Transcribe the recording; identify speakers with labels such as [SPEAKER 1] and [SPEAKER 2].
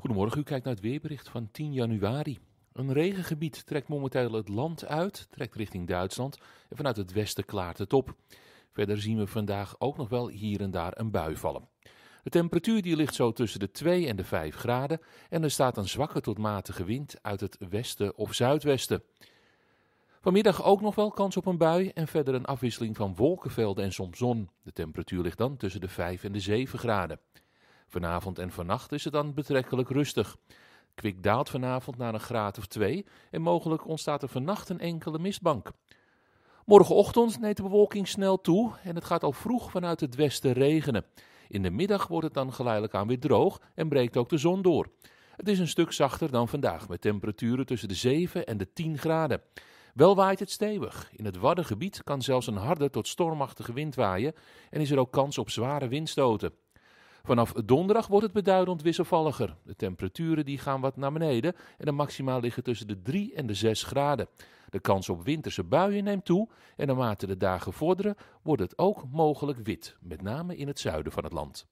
[SPEAKER 1] Goedemorgen, u kijkt naar het weerbericht van 10 januari. Een regengebied trekt momenteel het land uit, trekt richting Duitsland en vanuit het westen klaart het op. Verder zien we vandaag ook nog wel hier en daar een bui vallen. De temperatuur die ligt zo tussen de 2 en de 5 graden en er staat een zwakke tot matige wind uit het westen of zuidwesten. Vanmiddag ook nog wel kans op een bui en verder een afwisseling van wolkenvelden en soms zon. De temperatuur ligt dan tussen de 5 en de 7 graden. Vanavond en vannacht is het dan betrekkelijk rustig. Kwik daalt vanavond naar een graad of twee en mogelijk ontstaat er vannacht een enkele mistbank. Morgenochtend neemt de bewolking snel toe en het gaat al vroeg vanuit het westen regenen. In de middag wordt het dan geleidelijk aan weer droog en breekt ook de zon door. Het is een stuk zachter dan vandaag, met temperaturen tussen de 7 en de 10 graden. Wel waait het stevig. In het Waddengebied kan zelfs een harde tot stormachtige wind waaien en is er ook kans op zware windstoten. Vanaf donderdag wordt het beduidend wisselvalliger. De temperaturen die gaan wat naar beneden en de maxima liggen tussen de 3 en de 6 graden. De kans op winterse buien neemt toe en naarmate de dagen vorderen wordt het ook mogelijk wit, met name in het zuiden van het land.